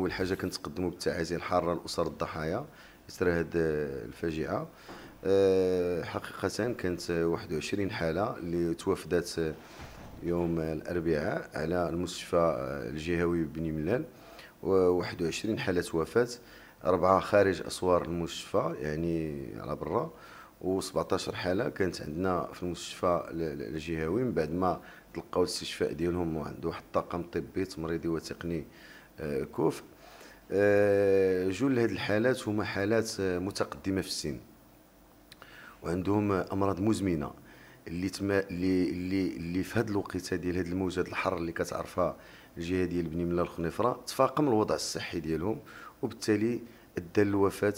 اول حاجه كنتقدموا بالتعازي الحاره لاسر الضحايا اثر هذه الفاجعه آه، حقيقه كانت 21 حاله اللي توافدات يوم الاربعاء على المستشفى الجهوي بن ملال و21 حاله وفاه اربعه خارج اسوار المستشفى يعني على برا و17 حاله كانت عندنا في المستشفى الجهوي من بعد ما تلقاو الاستشفاء ديالهم وعندو واحد الطاقم طبي تمريضي وتقني كوف آه، جل هذه الحالات هما حالات آه، متقدمه في السن وعندهم امراض مزمنه اللي تما اللي اللي اللي في هذا الوقيته ديال هذه الموجات الحر اللي كتعرفها الجهه ديال بني ملا الخنيفره تفاقم الوضع الصحي ديالهم وبالتالي ادى للوفاه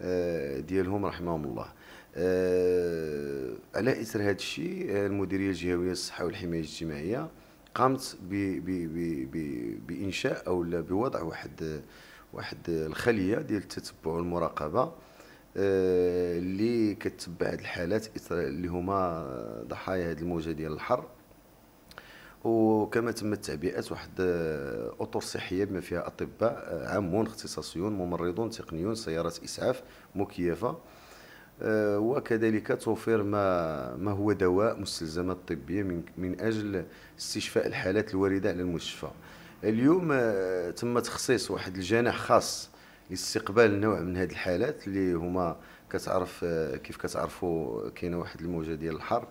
آه، ديالهم رحمهم الله على اثر هذا الشيء المديريه الجهويه للصحه والحمايه الاجتماعيه قامت ب ب ب ب بانشاء او بوضع واحد واحد الخليه ديال التتبع والمراقبه آه، اللي كتبع هاد الحالات اللي هما ضحايا هاد الموجه ديال الحر وكما تم التعبئه واحد آه، اطر صحيه بما فيها اطباء آه، عامون اختصاصيون ممرضون تقنيون سيارات اسعاف مكيفه آه، وكذلك توفير ما ما هو دواء مستلزمات طبيه من من اجل استشفاء الحالات الوارده على المستشفى اليوم آه، تم تخصيص واحد الجناح خاص لاستقبال نوع من هذه الحالات اللي هما كتعرف آه، كيف كتعرفوا كاينه واحد الموجه ديال الحر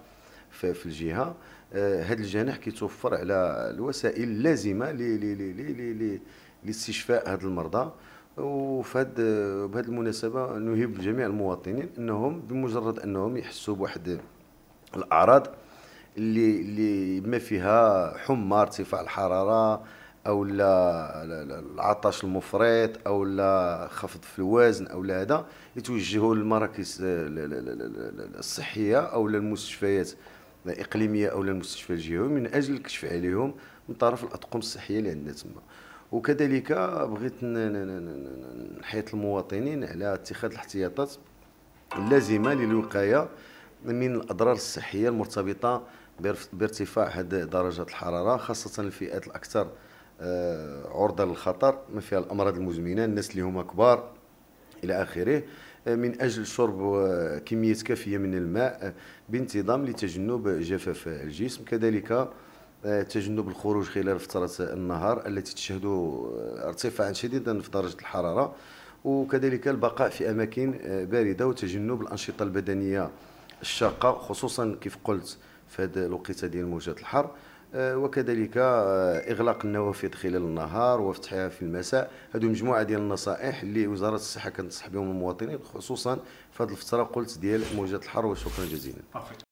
في الجهه هذا الجناح كيتوفر على الوسائل اللازمه لاستشفاء هذه المرضى وفهاد بهاد المناسبه نهيب جميع المواطنين انهم بمجرد انهم يحسوا بواحد الاعراض اللي اللي ما فيها حمى ارتفاع الحراره او لا العطش المفرط او لا خفض في الوزن او لا هذا يتوجهوا للمراكز الصحيه او للمستشفيات الاقليميه او للمستشفى الجهوي من اجل الكشف عليهم من طرف الاطقم الصحيه اللي عندنا تما وكذلك بغيت نحيط المواطنين على اتخاذ الاحتياطات اللازمه للوقايه من الاضرار الصحيه المرتبطه بارتفاع هذه درجه الحراره خاصه الفئات الاكثر آه، عرضه للخطر ما فيها الامراض المزمنه الناس اللي هما كبار الى اخره آه، من اجل شرب آه، كميات كافيه من الماء بانتظام لتجنب جفاف الجسم كذلك تجنب الخروج خلال فترة النهار التي تشهد آه، ارتفاعا شديدا في درجة الحرارة وكذلك البقاء في أماكن آه، باردة وتجنب الأنشطة البدنية الشاقة خصوصا كيف قلت في هذا الوقيته ديال موجات الحر آه، وكذلك اغلاق النوافذ خلال النهار وفتحها في المساء هذو مجموعه ديال النصائح اللي وزاره الصحه كنصح بهم المواطنين خصوصا في هذه الفتره قلت ديال موجات الحر وشكرا جزيلا